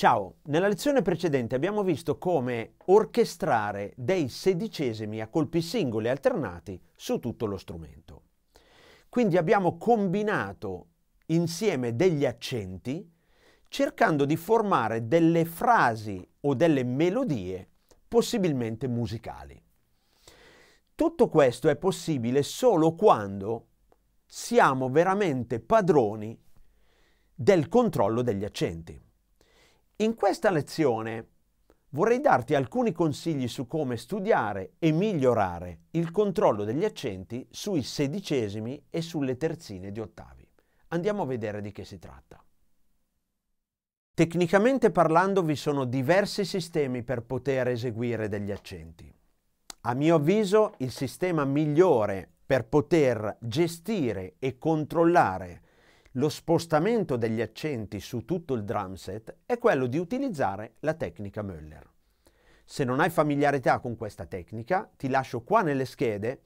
Ciao, nella lezione precedente abbiamo visto come orchestrare dei sedicesimi a colpi singoli alternati su tutto lo strumento. Quindi abbiamo combinato insieme degli accenti cercando di formare delle frasi o delle melodie possibilmente musicali. Tutto questo è possibile solo quando siamo veramente padroni del controllo degli accenti. In questa lezione vorrei darti alcuni consigli su come studiare e migliorare il controllo degli accenti sui sedicesimi e sulle terzine di ottavi. Andiamo a vedere di che si tratta. Tecnicamente parlando vi sono diversi sistemi per poter eseguire degli accenti. A mio avviso il sistema migliore per poter gestire e controllare lo spostamento degli accenti su tutto il drum set è quello di utilizzare la tecnica Möller. Se non hai familiarità con questa tecnica, ti lascio qua nelle schede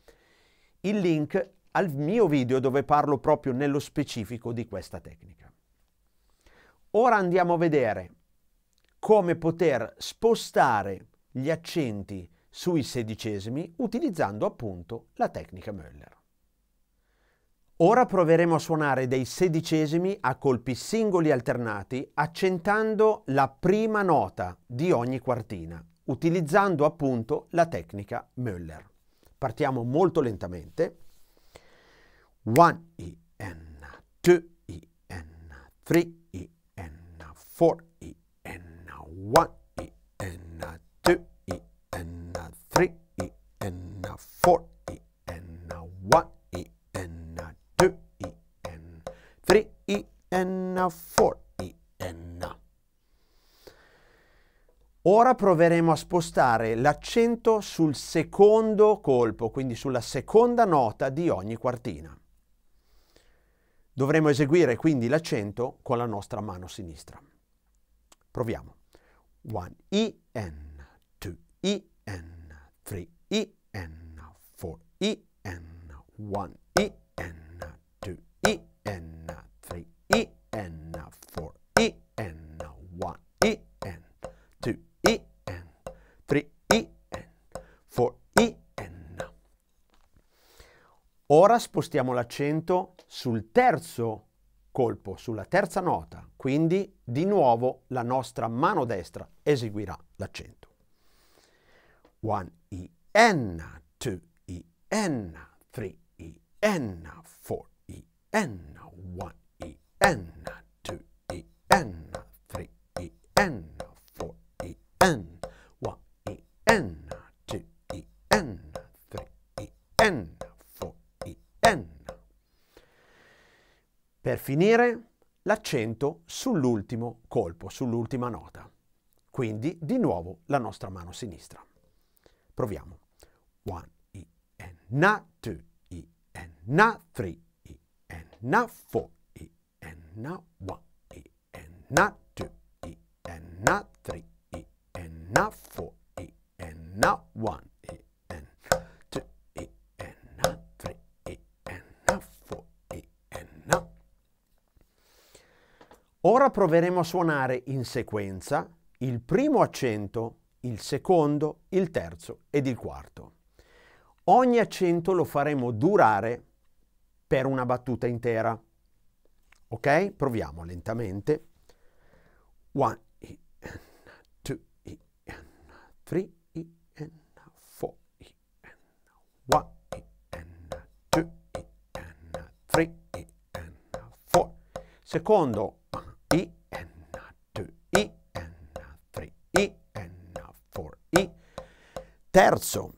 il link al mio video dove parlo proprio nello specifico di questa tecnica. Ora andiamo a vedere come poter spostare gli accenti sui sedicesimi utilizzando appunto la tecnica Möller. Ora proveremo a suonare dei sedicesimi a colpi singoli alternati accentando la prima nota di ogni quartina, utilizzando appunto la tecnica Müller. Partiamo molto lentamente. 1 i n 2 i n 3 i n 4 i n 1 i n 2 n for i n. Ora proveremo a spostare l'accento sul secondo colpo, quindi sulla seconda nota di ogni quartina. Dovremo eseguire quindi l'accento con la nostra mano sinistra. Proviamo. 1 I N, 2 I N, 3 I N, 4 I N, 1 I N, 2 I N. Ora spostiamo l'accento sul terzo colpo, sulla terza nota, quindi di nuovo la nostra mano destra eseguirà l'accento. One E N, two E N, three E N, four E N, one E N, finire l'accento sull'ultimo colpo, sull'ultima nota. Quindi di nuovo la nostra mano sinistra. Proviamo. 1 i n na 2 i n na 3 i n na 4 i n na 1 i n na 2 i n na 3 i n na 4 i n na 1 Ora proveremo a suonare in sequenza il primo accento, il secondo, il terzo ed il quarto. Ogni accento lo faremo durare per una battuta intera. Ok? Proviamo lentamente. 1, 2, 3, 4, 1. 2, 3, 4. Secondo e and not two, E and not three, E and not four, E. Terzo,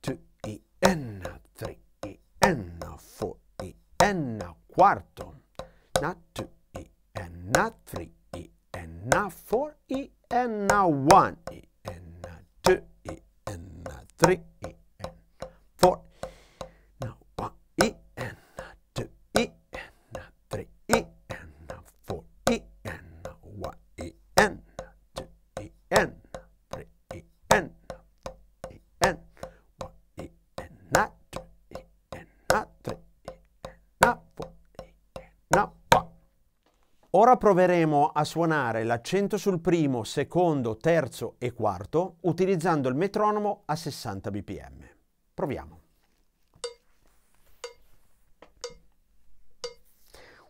two, E and not three, E and not four, E and not quarto, not two, E and not three, E and not four, E and not one, E and not two, E and not three, E proveremo a suonare l'accento sul primo, secondo, terzo e quarto utilizzando il metronomo a 60 bpm. Proviamo.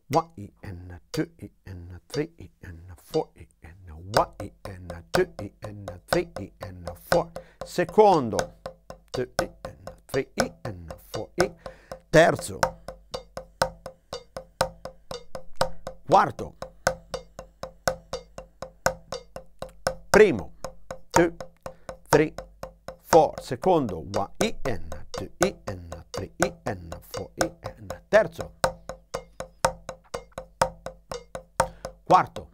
1 en 2 en 3 en 4 en 1 en 2 en 3 en 4 secondo 2 en 3 en 4 terzo quarto primo, two, three, four, secondo, one, in, two, in, three, in, four, in, terzo, quarto,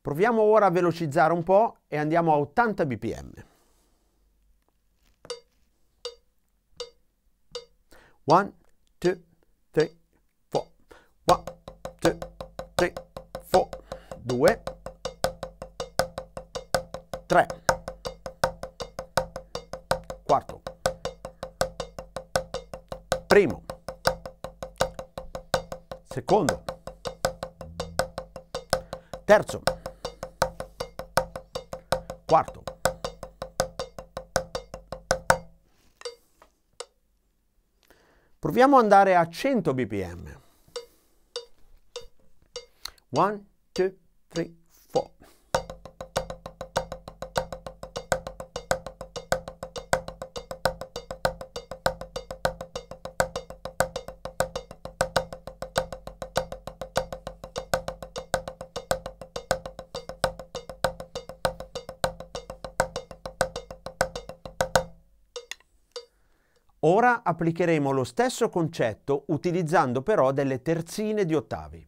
Proviamo ora a velocizzare un po' e andiamo a 80 bpm. 1, 2, 3, 3, quarto, primo, secondo, terzo, quarto. Proviamo ad andare a 100 bpm. 1, 2, Ora applicheremo lo stesso concetto utilizzando però delle terzine di ottavi.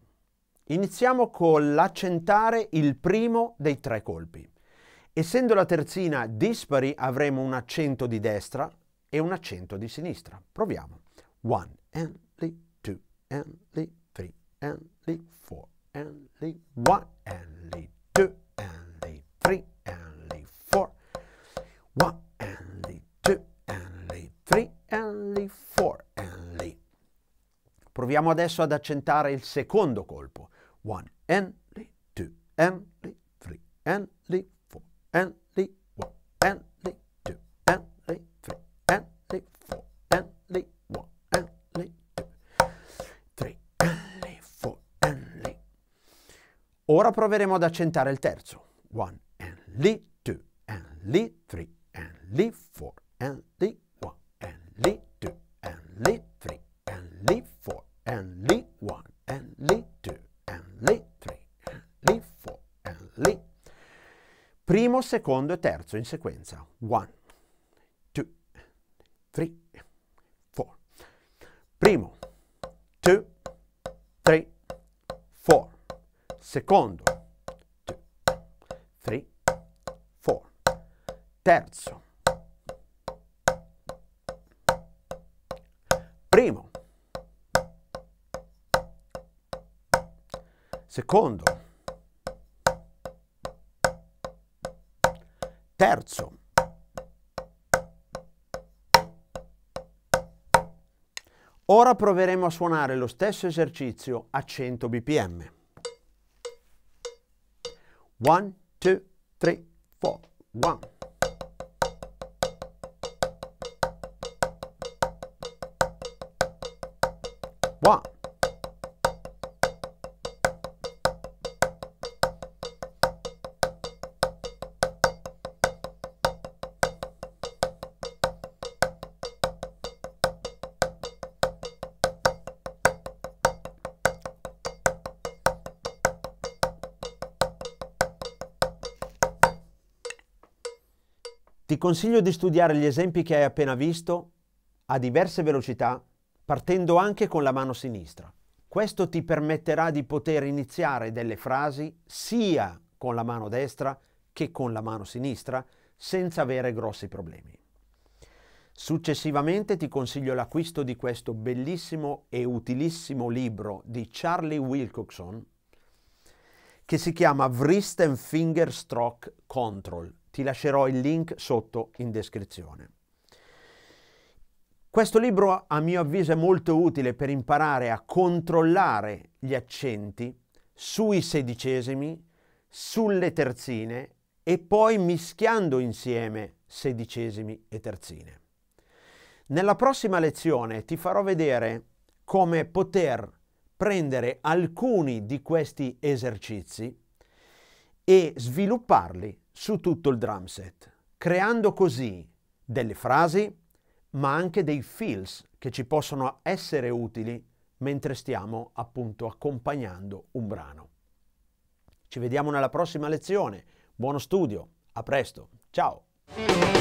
Iniziamo con l'accentare il primo dei tre colpi. Essendo la terzina dispari avremo un accento di destra e un accento di sinistra. Proviamo. One and li, two and li, three and li, four and li, one and li, two and li, three and li, four. One and li, two and li, three Proviamo adesso ad accentare il secondo colpo. One and li, two and li, three and li, four and li, one and li, two and li, three and li, four and li, one and li, two, three and li, four and li. Ora proveremo ad accentare il terzo. One and li, two and li, three and li, four and li, one and li, two and li, three and li, and Li one, and Li two, and Li three, and Li four, and Li. Primo, secondo e terzo in sequenza. One, two, three, four. Primo, two, three, four. Secondo, two, three, four. Terzo, secondo, terzo, Ora proveremo a suonare lo stesso esercizio a 100 bpm. 1, 2, 3, 4, 1. One. Ti consiglio di studiare gli esempi che hai appena visto a diverse velocità, partendo anche con la mano sinistra. Questo ti permetterà di poter iniziare delle frasi sia con la mano destra che con la mano sinistra senza avere grossi problemi. Successivamente ti consiglio l'acquisto di questo bellissimo e utilissimo libro di Charlie Wilcoxon che si chiama Wrist and Finger Stroke Control, ti lascerò il link sotto in descrizione. Questo libro a mio avviso è molto utile per imparare a controllare gli accenti sui sedicesimi, sulle terzine e poi mischiando insieme sedicesimi e terzine. Nella prossima lezione ti farò vedere come poter prendere alcuni di questi esercizi e svilupparli su tutto il drum set, creando così delle frasi, ma anche dei feels che ci possono essere utili mentre stiamo appunto accompagnando un brano. Ci vediamo nella prossima lezione. Buono studio, a presto, ciao!